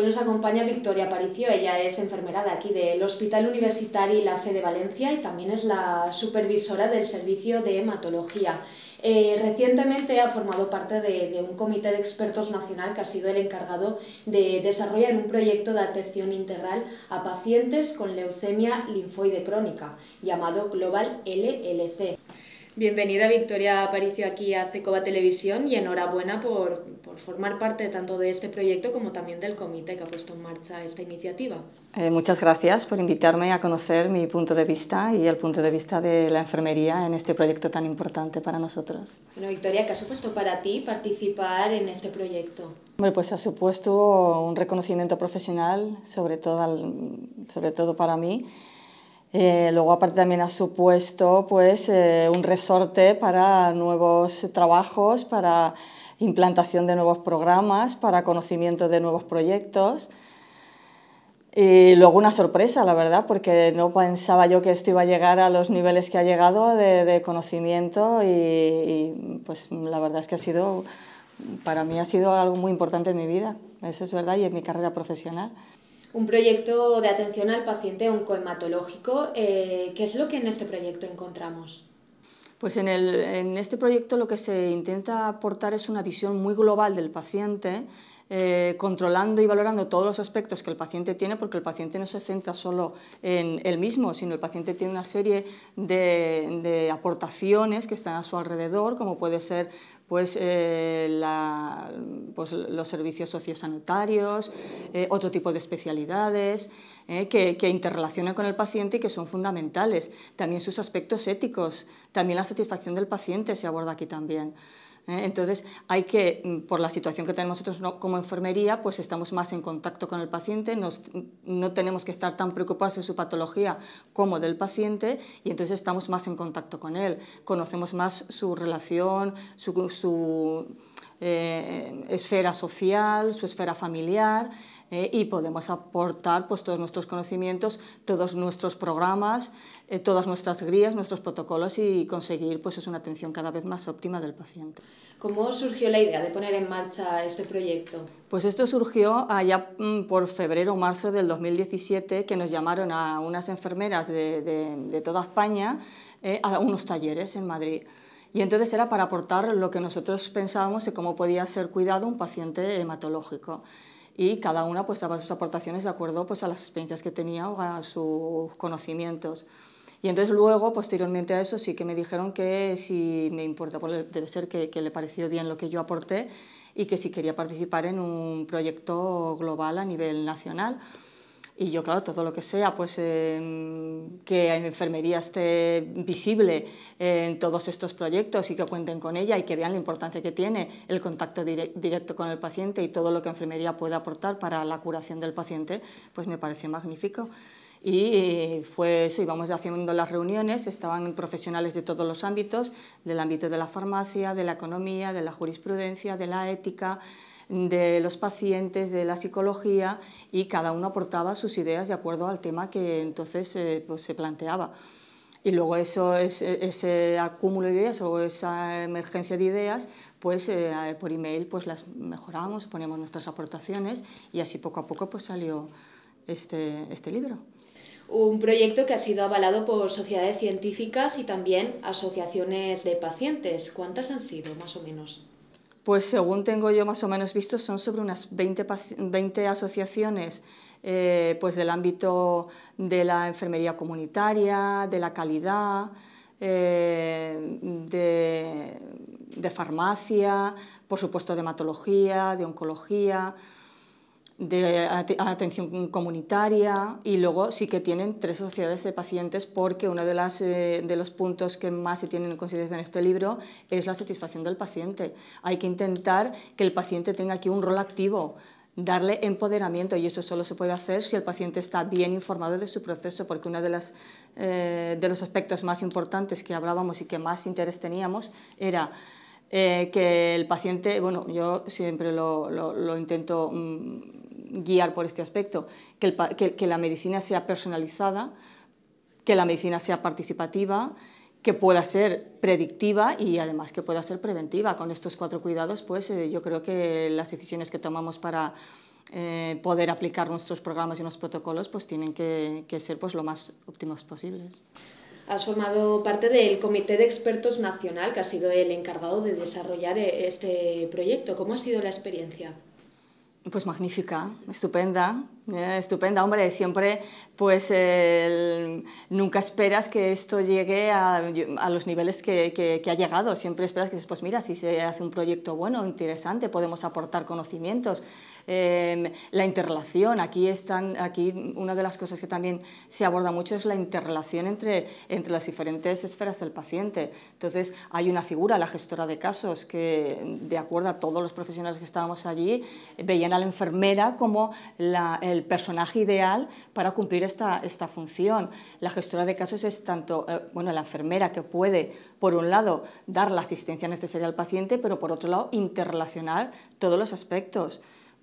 hoy nos acompaña Victoria Paricio. Ella es enfermera de aquí, del Hospital Universitario La Fe de Valencia y también es la supervisora del servicio de hematología. Eh, recientemente ha formado parte de, de, un comité de expertos nacional que ha sido el encargado de desarrollar un proyecto de atención integral a pacientes con leucemia linfoide crónica, llamado Global LLC. Bienvenida Victoria Aparicio aquí a CECOBA Televisión y enhorabuena por, formar parte tanto de este proyecto como también del comité que ha puesto en marcha esta iniciativa. Eh, muchas gracias por invitarme a conocer mi punto de vista y el punto de vista de la enfermería en este proyecto tan importante para nosotros. Bueno, Victoria, ¿qué ha supuesto para ti participar en este proyecto? pues ha supuesto un reconocimiento profesional, sobre todo, sobre todo para mí eh, luego, aparte, también ha supuesto pues, eh, un resorte para nuevos trabajos, para implantación de nuevos programas, para conocimiento de nuevos proyectos. Y luego una sorpresa, la verdad, porque no pensaba yo que esto iba a llegar a los niveles que ha llegado de, conocimiento y, pues la verdad es que ha sido, para mí ha sido algo muy importante en mi vida, eso es verdad, y en mi carrera profesional un proyecto de atención al paciente oncohematológico. Eh, ¿Qué es lo que en este proyecto encontramos? Pues en, este proyecto lo que se intenta aportar es una visión muy global del paciente, eh, controlando y valorando todos los aspectos que el paciente tiene, porque el paciente no se centra solo en él mismo, sino el paciente tiene una serie de aportaciones que están a su alrededor, como puede ser pues, eh, pues, los servicios sociosanitarios, eh, otro tipo de especialidades eh, que, que, interrelacionan con el paciente y que son fundamentales. También sus aspectos éticos, también la satisfacción del paciente se aborda aquí también. ¿eh? Entonces, hay que, mm, por la situación que tenemos nosotros como enfermería, pues estamos más en contacto con el paciente, no tenemos que estar tan preocupados de su patología como del paciente y entonces estamos más en contacto con él, conocemos más su relación, su, eh, esfera social, su esfera familiar. Eh, y podemos aportar pues, todos nuestros conocimientos, todos nuestros programas, eh, todas nuestras guías, nuestros protocolos y conseguir pues, una atención cada vez más óptima del paciente. ¿Cómo surgió la idea de poner en marcha este proyecto? Pues esto surgió allá mm, por febrero o marzo del 2017, que nos llamaron a unas enfermeras de, toda España eh, a unos talleres en Madrid. Y entonces era para aportar lo que nosotros pensábamos de cómo podía ser cuidado un paciente hematológico y cada una pues daba sus aportaciones de acuerdo pues a las experiencias que tenía o a sus conocimientos. Y entonces luego, posteriormente a eso, sí que me dijeron que si me importaba, pues, debe ser que, que le pareció bien lo que yo aporté y que si quería participar en un proyecto global a nivel nacional. Y yo, claro, todo lo que sea, pues em, que la enfermería esté visible en todos estos proyectos y que cuenten con ella y que vean la importancia que tiene el contacto directo con el paciente y todo lo que enfermería puede aportar para la curación del paciente, pues me parece magnífico. Y fue eso, íbamos haciendo las reuniones, estaban profesionales de todos los ámbitos, del ámbito de la farmacia, de la economía, de la jurisprudencia, de la ética, de los pacientes, de la psicología y cada uno aportaba sus ideas de acuerdo al tema que entonces eh, pues, se planteaba. Y luego eso, ese, ese acúmulo de ideas o esa emergencia de ideas, pues eh, por email pues las mejoramos, poníamos nuestras aportaciones y así poco a poco pues salió este, este libro. Un proyecto que ha sido avalado por sociedades científicas y también asociaciones de pacientes. ¿Cuántas han sido, más o menos? Pues según tengo yo más o menos visto, son sobre unas 20, asociaciones eh, pues del ámbito de la enfermería comunitaria, de la calidad, eh, de, de farmacia, por supuesto de hematología, de oncología de atención comunitaria y luego sí que tienen tres sociedades de pacientes porque uno de, las, eh, de los puntos que más se tienen en consideración en este libro es la satisfacción del paciente. Hay que intentar que el paciente tenga aquí un rol activo, darle empoderamiento y eso solo se puede hacer si el paciente está bien informado de su proceso porque uno de, las, eh, de los aspectos más importantes que hablábamos y que más interés teníamos era eh, que el paciente, bueno, yo siempre lo, intento... Mm, guiar por este aspecto, que, la medicina sea personalizada, que la medicina sea participativa, que pueda ser predictiva y además que pueda ser preventiva. Con estos cuatro cuidados, pues eh, yo creo que las decisiones que tomamos para eh, poder aplicar nuestros programas y nuestros protocolos, pues tienen que, ser pues, lo más óptimos posibles. Has formado parte del Comité de Expertos Nacional, que ha sido el encargado de desarrollar eh, este proyecto. ¿Cómo ha sido la experiencia? Pues magnífica, estupenda, ¿eh? estupenda, hombre, siempre pues nunca esperas que esto llegue a, a los niveles que, que, que, ha llegado, siempre esperas que después, mira, si se hace un proyecto bueno, interesante, podemos aportar conocimientos, Em, la interrelación. Aquí, están, aquí una de las cosas que también se aborda mucho es la interrelación entre, las diferentes esferas del paciente. Entonces, hay una figura, la gestora de casos, que de acuerdo a todos los profesionales que estábamos allí, veían a la enfermera como el personaje ideal para cumplir esta, función. La gestora de casos es tanto, eh, bueno, la enfermera que puede, por un lado, dar la asistencia necesaria al paciente, pero por otro lado, interrelacionar todos los aspectos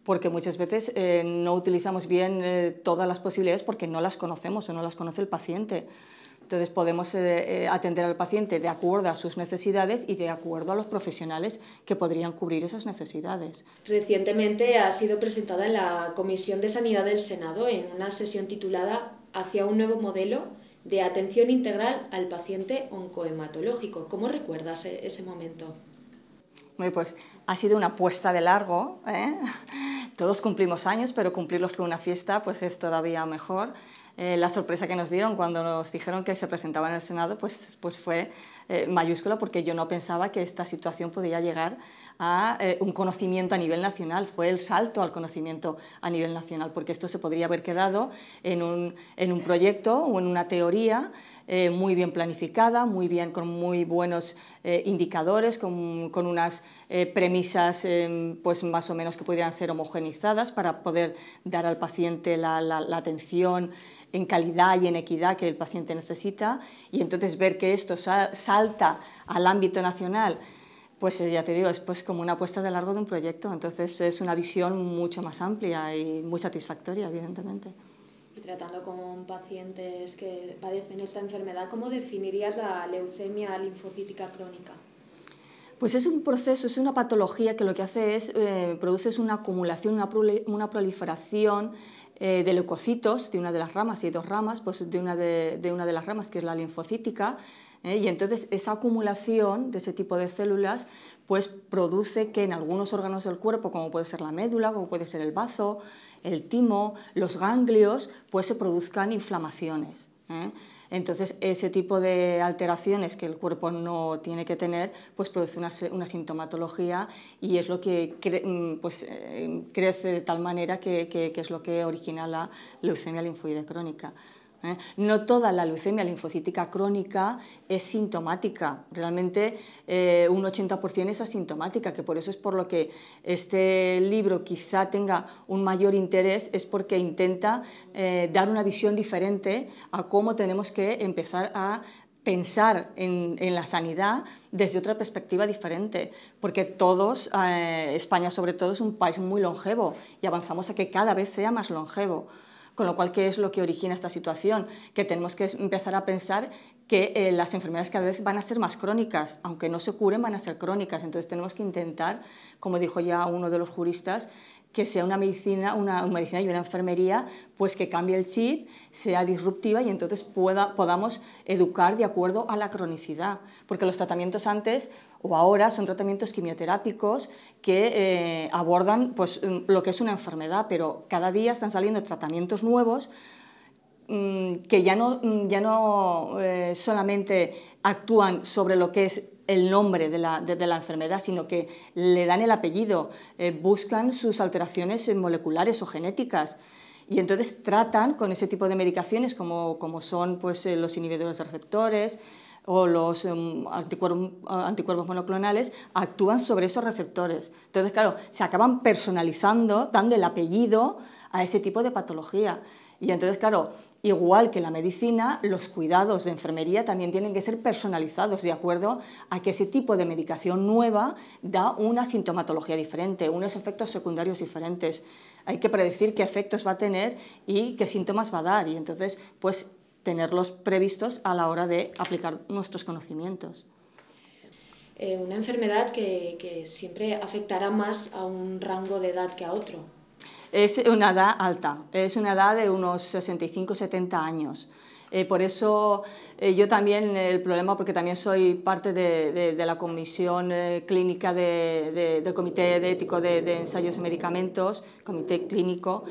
porque muchas veces eh, no utilizamos bien eh, todas las posibilidades porque no las conocemos o no las conoce el paciente. Entonces podemos eh, atender al paciente de acuerdo a sus necesidades y de acuerdo a los profesionales que podrían cubrir esas necesidades. Recientemente ha sido presentada en la Comisión de Sanidad del Senado en una sesión titulada Hacia un nuevo modelo de atención integral al paciente oncohematológico. ¿Cómo recuerdas ese momento? Bueno, pues ha sido una apuesta de largo. Todos cumplimos años, pero cumplirlos con una fiesta pues es todavía mejor. Eh, la sorpresa que nos dieron cuando nos dijeron que se presentaba en el Senado pues, pues fue eh, mayúscula porque yo no pensaba que esta situación podía llegar a eh, un conocimiento a nivel nacional, fue el salto al conocimiento a nivel nacional, porque esto se podría haber quedado en un, en un proyecto o en una teoría muy bien planificada, muy bien, con muy buenos indicadores, con, unas premisas pues más o menos que pudieran ser homogenizadas para poder dar al paciente la, la atención en calidad y en equidad que el paciente necesita y entonces ver que esto salta al ámbito nacional, pues eh, ya te digo, es pues, como una apuesta de largo de un proyecto, entonces es una visión mucho más amplia y muy satisfactoria, evidentemente. Y tratando con pacientes que padecen esta enfermedad, ¿cómo definirías la leucemia linfocítica crónica? Pues es un proceso, es una patología que lo que hace es, eh, produce una acumulación, una, proliferación eh, de leucocitos, de una de las ramas, y dos ramas, pues, de una de, una de las ramas que es la linfocítica, eh, y entonces esa acumulación de ese tipo de células pues produce que en algunos órganos del cuerpo, como puede ser la médula, como puede ser el bazo, el timo, los ganglios, pues se produzcan inflamaciones. ¿eh? Entonces, ese tipo de alteraciones que el cuerpo no tiene que tener, pues produce una, sintomatología y es lo que mm, pues, eh, crece de tal manera que, es lo que origina la leucemia linfoide crónica. ¿eh? No toda la leucemia linfocítica crónica es sintomática, realmente eh, un 80% es asintomática, que por eso es por lo que este libro quizá tenga un mayor interés, es porque intenta eh, dar una visión diferente a cómo tenemos que empezar a pensar en, la sanidad desde otra perspectiva diferente, porque todos, España sobre todo, es un país muy longevo y avanzamos a que cada vez sea más longevo con lo cual, ¿qué es lo que origina esta situación? Que tenemos que empezar a pensar que eh, las enfermedades cada vez van a ser más crónicas, aunque no se curen, van a ser crónicas. Entonces tenemos que intentar, como dijo ya uno de los juristas, que sea una medicina, una, medicina y una enfermería pues que cambie el chip, sea disruptiva y entonces podamos educar de acuerdo a la cronicidad. Porque los tratamientos antes o ahora son tratamientos quimioterápicos que eh, abordan pues, mm, lo que es una enfermedad, pero cada día están saliendo tratamientos nuevos mm, que ya no, mm, ya no eh, solamente actúan sobre lo que es el nombre de la, enfermedad, sino que le dan el apellido, eh, buscan sus alteraciones moleculares o genéticas. Y entonces tratan con ese tipo de medicaciones como, son pues, eh, los inhibidores de receptores o los em, anticuerpos, anticuerpos, monoclonales, actúan sobre esos receptores. Entonces, claro, se acaban personalizando, dando el apellido a ese tipo de patología. Y entonces, claro, Igual que la medicina, los cuidados de enfermería también tienen que ser personalizados de acuerdo a que ese tipo de medicación nueva da una sintomatología diferente, unos efectos secundarios diferentes. Hay que predecir qué efectos va a tener y qué síntomas va a dar y entonces pues tenerlos previstos a la hora de aplicar nuestros conocimientos. Eh, una enfermedad que siempre afectará más a un rango de edad que a otro es una edad alta, es una edad de unos 65, 70 años. Eh, por eso eh, yo también el problema, porque también soy parte de, la comisión eh, clínica del Comité de Ético de, Ensayos y Medicamentos, Comité Clínico,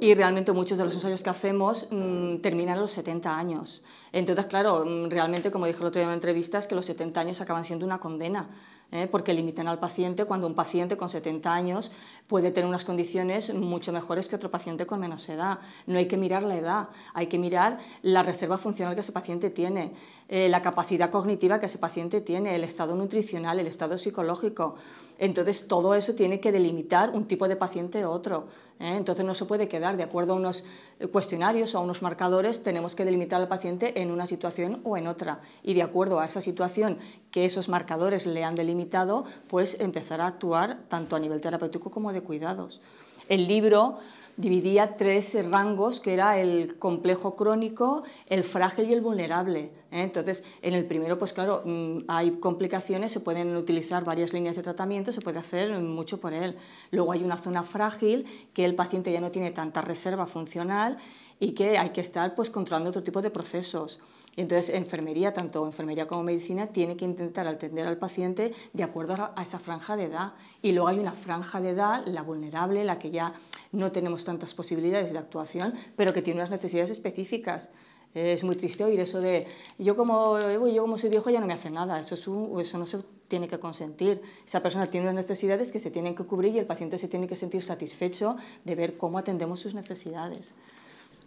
y realmente muchos de los ensayos que hacemos mm, terminan a los 70 años. Entonces, claro, mm, realmente, como dije el otro día en una entrevista, es que los 70 años acaban siendo una condena. ¿eh? porque limitan al paciente cuando un paciente con 70 años puede tener unas condiciones mucho mejores que otro paciente con menos edad. No hay que mirar la edad, hay que mirar la reserva funcional que ese paciente tiene, eh, la capacidad cognitiva que ese paciente tiene, el estado nutricional, el estado psicológico. Entonces, todo eso tiene que delimitar un tipo de paciente a otro. ¿eh? Entonces, no se puede quedar de acuerdo a unos eh, cuestionarios o a unos marcadores, tenemos que delimitar al paciente en una situación o en otra. Y de acuerdo a esa situación que esos marcadores le han delimitado, pues empezar a actuar tanto a nivel terapéutico como de cuidados. El libro dividía tres rangos, que era el complejo crónico, el frágil y el vulnerable. ¿eh? Entonces, en el primero, pues claro, mm, hay complicaciones, se pueden utilizar varias líneas de tratamiento, se puede hacer mucho por él. Luego hay una zona frágil, que el paciente ya no tiene tanta reserva funcional y que hay que estar pues controlando otro tipo de procesos. entonces, enfermería, tanto enfermería como medicina, tiene que intentar atender al paciente de acuerdo a esa franja de edad. Y luego hay una franja de edad, la vulnerable, la que ya no tenemos tantas posibilidades de actuación, pero que tiene unas necesidades específicas. Es muy triste oír eso de yo como, yo como soy viejo ya no me hace nada, eso, eso no se tiene que consentir. Esa persona tiene unas necesidades que se tienen que cubrir y el paciente se tiene que sentir satisfecho de ver cómo atendemos sus necesidades.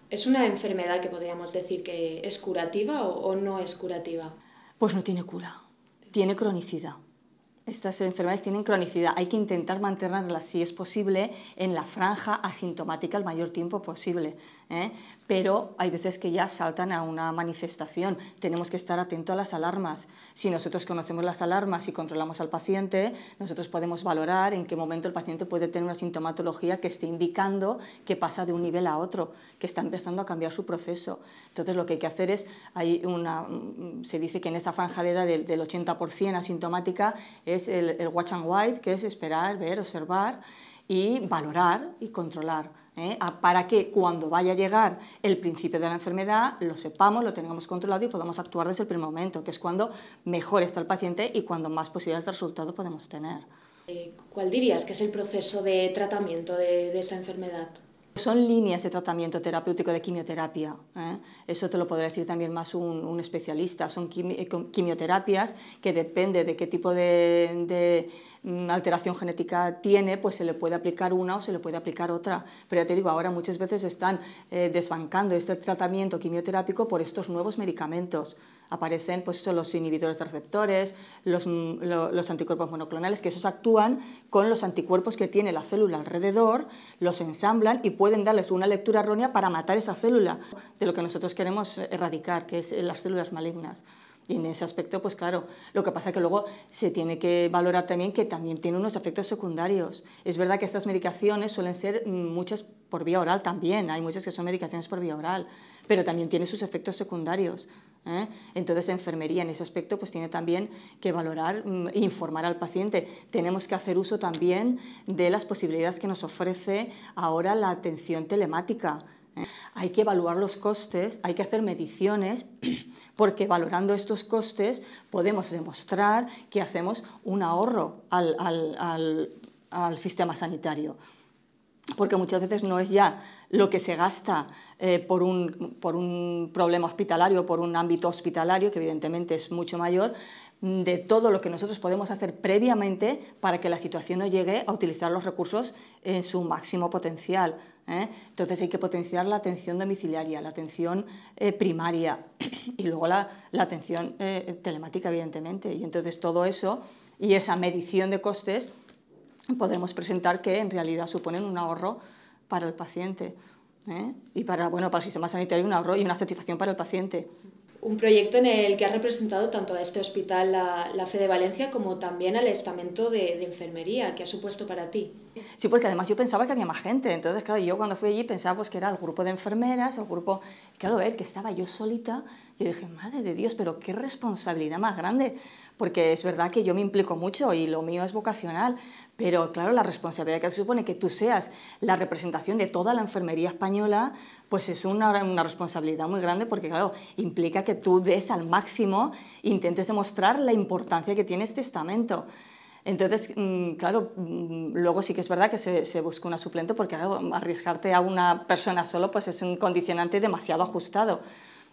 ¿Es una enfermedad que podríamos decir que es curativa o no es curativa? Pues no tiene cura, tiene cronicidad. Estas enfermedades tienen cronicidad. Hay que intentar mantenerlas, si es posible, en la franja asintomática el mayor tiempo posible. ¿eh? pero hay veces que ya saltan a una manifestación. Tenemos que estar atentos a las alarmas. Si nosotros conocemos las alarmas y controlamos al paciente, nosotros podemos valorar en qué momento el paciente puede tener una sintomatología que esté indicando que pasa de un nivel a otro, que está empezando a cambiar su proceso. Entonces lo que hay que hacer es, hay una, mm, se dice que en esa franja de edad del, 80% asintomática es el, el watch and wait, que es esperar, ver, observar y valorar y controlar ¿eh? para que cuando vaya a llegar el principio de la enfermedad lo sepamos, lo tengamos controlado y podamos actuar desde el primer momento, que es cuando mejor está el paciente y cuando más posibilidades de resultado podemos tener. Eh, ¿Cuál dirías que es el proceso de tratamiento de esta enfermedad? Son líneas de tratamiento terapéutico de quimioterapia, ¿eh? eso te lo podrá decir también más un, especialista, son eh, quimioterapias que depende de qué tipo de, mm, alteración genética tiene, pues se le puede aplicar una o se le puede aplicar otra. Pero ya te digo, ahora muchas veces están eh, desbancando este tratamiento quimioterápico por estos nuevos medicamentos aparecen pues, los inhibidores de receptores, los, mm, los, anticuerpos monoclonales, que esos actúan con los anticuerpos que tiene la célula alrededor, los ensamblan y pueden darles una lectura errónea para matar esa célula de lo que nosotros queremos erradicar, que es las células malignas. Y en ese aspecto, pues claro, lo que pasa es que luego se tiene que valorar también que también tiene unos efectos secundarios. Es verdad que estas medicaciones suelen ser mm, muchas por vía oral también, hay muchas que son medicaciones por vía oral, pero también tiene sus efectos secundarios. ¿eh? Entonces, enfermería en ese aspecto pues tiene también que valorar mm, e informar al paciente. Tenemos que hacer uso también de las posibilidades que nos ofrece ahora la atención telemática. Hay que evaluar los costes, hay que hacer mediciones, porque valorando estos costes podemos demostrar que hacemos un ahorro al, sistema sanitario porque muchas veces no es ya lo que se gasta eh, por, un, por un problema hospitalario, por un ámbito hospitalario, que evidentemente es mucho mayor, mm, de todo lo que nosotros podemos hacer previamente para que la situación no llegue a utilizar los recursos en su máximo potencial. ¿eh? Entonces hay que potenciar la atención domiciliaria, la atención eh, primaria y luego la, la atención telemática, evidentemente. Y entonces todo eso y esa medición de costes podemos presentar que en realidad suponen un ahorro para el paciente ¿eh? y para, bueno, para el sistema sanitario un ahorro y una satisfacción para el paciente. Un proyecto en el que ha representado tanto a este hospital la, la Fe de Valencia como también al estamento de, de enfermería. que ha supuesto para ti? Sí, porque además yo pensaba que había más gente. Entonces, claro, yo cuando fui allí pensaba pues, que era el grupo de enfermeras, el grupo... claro, ver que estaba yo solita, yo dije, madre de Dios, pero qué responsabilidad más grande. Porque es verdad que yo me implico mucho y lo mío es vocacional, pero claro, la responsabilidad que se supone que tú seas la representación de toda la enfermería española, pues es una, una responsabilidad muy grande porque, claro, implica que tú des al máximo, intentes demostrar la importancia que tiene este estamento. Entonces, mm, claro, mm, luego sí que es verdad que se, se busca una suplente porque arriesgarte a una persona solo pues es un condicionante demasiado ajustado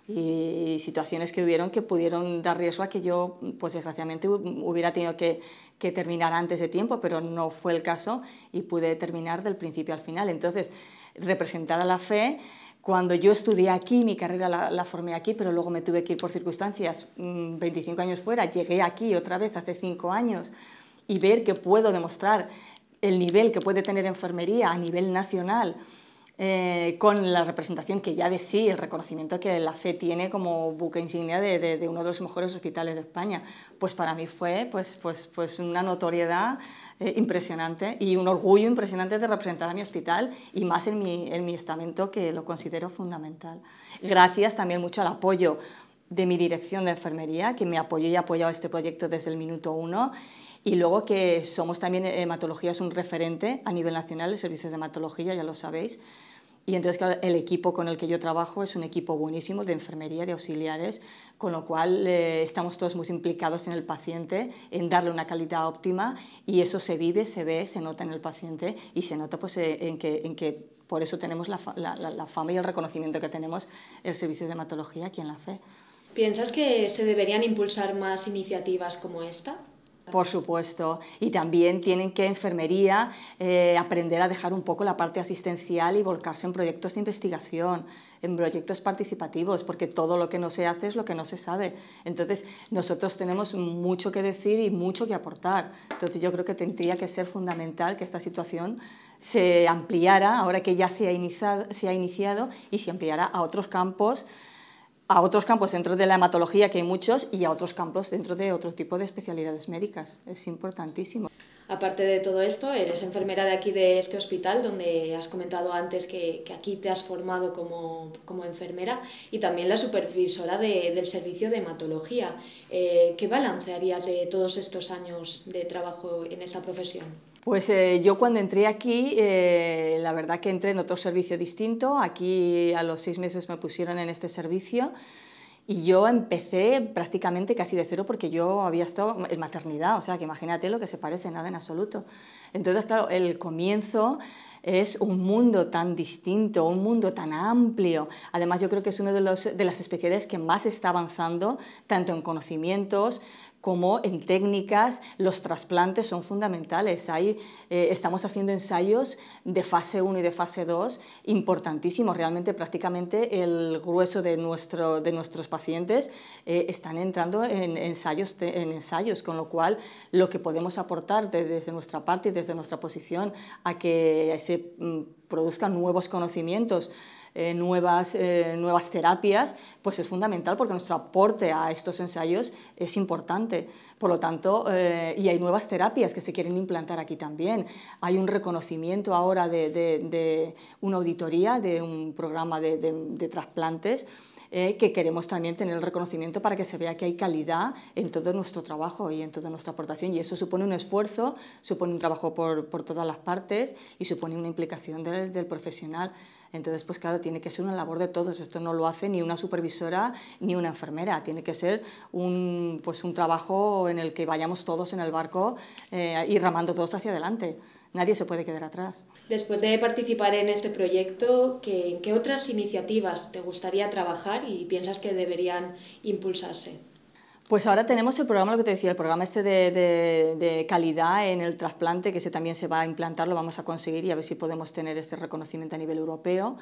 y situaciones que hubieron que pudieron dar riesgo a que yo, pues desgraciadamente, hubiera tenido que, que, terminar antes de tiempo, pero no fue el caso y pude terminar del principio al final. Entonces, representada la fe, cuando yo estudié aquí, mi carrera la, la formé aquí, pero luego me tuve que ir por circunstancias 25 mm, años fuera, llegué aquí otra vez hace 5 años y ver que puedo demostrar el nivel que puede tener enfermería a nivel nacional eh, con la representación que ya de sí, el reconocimiento que la FE tiene como buque insignia de, uno de los mejores hospitales de España, pues para mí fue pues, pues, pues una notoriedad eh, impresionante y un orgullo impresionante de representar a mi hospital y más en mi, en mi estamento que lo considero fundamental. Gracias también mucho al apoyo de mi dirección de enfermería, que me apoyó y ha apoyado este proyecto desde el minuto uno y luego que somos también, eh, hematología es un referente a nivel nacional, de servicios de hematología, ya lo sabéis. Y entonces claro, el equipo con el que yo trabajo es un equipo buenísimo de enfermería, de auxiliares, con lo cual eh, estamos todos muy implicados en el paciente, en darle una calidad óptima y eso se vive, se ve, se nota en el paciente y se nota pues, eh, en, que, por eso tenemos la, la fama y el reconocimiento que tenemos el servicio de hematología aquí en la FE. ¿Piensas que se deberían impulsar más iniciativas como esta? Por supuesto, y también tienen que enfermería eh, aprender a dejar un poco la parte asistencial y volcarse en proyectos de investigación, en proyectos participativos, porque todo lo que no se hace es lo que no se sabe. Entonces, nosotros tenemos mucho que decir y mucho que aportar. Entonces, yo creo que tendría que ser fundamental que esta situación se ampliara, ahora que ya se ha iniciado, se ha iniciado y se ampliara a otros campos a otros campos dentro de la hematología, que hay muchos, y a otros campos dentro de otro tipo de especialidades médicas. Es importantísimo. Aparte de todo esto, eres enfermera de aquí, de este hospital, donde has comentado antes que, aquí te has formado como, enfermera y también la supervisora del servicio de hematología. Eh, ¿Qué balance harías de todos estos años de trabajo en esta profesión? Pues eh, yo cuando entré aquí, eh, la verdad que entré en otro servicio distinto. Aquí a los seis meses me pusieron en este servicio y yo empecé prácticamente casi de cero porque yo había estado en maternidad, o sea que imagínate lo que se parece, nada en absoluto. Entonces, claro, el comienzo es un mundo tan distinto, un mundo tan amplio. Además, yo creo que es una de, de las especialidades que más está avanzando, tanto en conocimientos, como en técnicas los trasplantes son fundamentales. Eh, estamos haciendo ensayos de fase 1 y de fase 2 importantísimos. Realmente prácticamente el grueso de, nuestro, de nuestros pacientes eh, están entrando en ensayos, en ensayos, con lo cual lo que podemos aportar desde nuestra parte y desde nuestra posición a que se mm, produzcan nuevos conocimientos eh, nuevas, eh, nuevas terapias, pues es fundamental porque nuestro aporte a estos ensayos es importante. Por lo tanto, eh, y hay nuevas terapias que se quieren implantar aquí también. Hay un reconocimiento ahora de, una auditoría, de un programa de trasplantes eh, que queremos también tener el reconocimiento para que se vea que hay calidad en todo nuestro trabajo y en toda nuestra aportación. Y eso supone un esfuerzo, supone un trabajo por, todas las partes y supone una implicación del, profesional. Entonces, pues claro, tiene que ser una labor de todos. Esto no lo hace ni una supervisora ni una enfermera. Tiene que ser un, pues trabajo en el que vayamos todos en el barco eh, y ramando todos hacia adelante. Nadie se puede quedar atrás. Después de participar en este proyecto, ¿qué, ¿qué, otras iniciativas te gustaría trabajar y piensas que deberían impulsarse? Pues ahora tenemos el programa, lo que te decía, el programa este de, calidad en el trasplante, que también se va a implantar, lo vamos a conseguir y a ver si podemos tener ese reconocimiento a nivel europeo.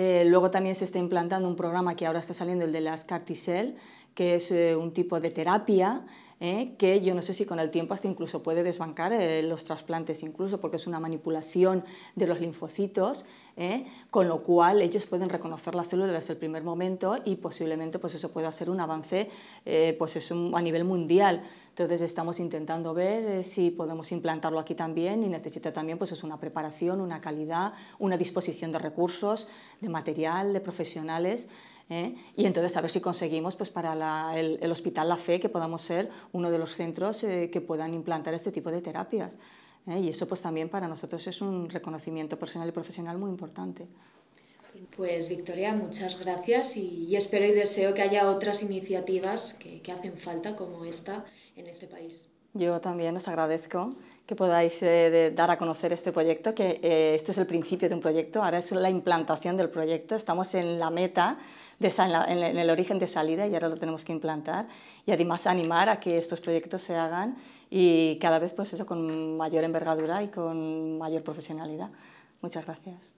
Eh, luego también se está implantando un programa que ahora está saliendo, el de las Carticel, que es eh, un tipo de terapia eh, que yo no sé si con el tiempo hasta incluso puede desbancar los trasplantes, incluso porque es una manipulación de los linfocitos, con lo cual ellos pueden reconocer la célula desde el primer momento y posiblemente pues eso pueda ser un avance pues a nivel mundial. Entonces estamos intentando ver eh, si podemos implantarlo aquí también y necesita también pues es una preparación, una calidad, una disposición de recursos, de material, de profesionales ¿eh? y entonces a ver si conseguimos pues para el, hospital La Fe que podamos ser uno de los centros eh, que puedan implantar este tipo de terapias y eso pues también para nosotros es un reconocimiento personal y profesional muy importante. Pues Victoria, muchas gracias y, espero y deseo que haya otras iniciativas que hacen falta como esta en este país. Yo también os agradezco que podáis eh, dar a conocer este proyecto, que eh, esto es el principio de un proyecto, ahora es la implantación del proyecto, estamos en la meta, de, en, en, el origen de salida y ahora lo tenemos que implantar y además animar a que estos proyectos se hagan y cada vez pues eso con mayor envergadura y con mayor profesionalidad. Muchas gracias.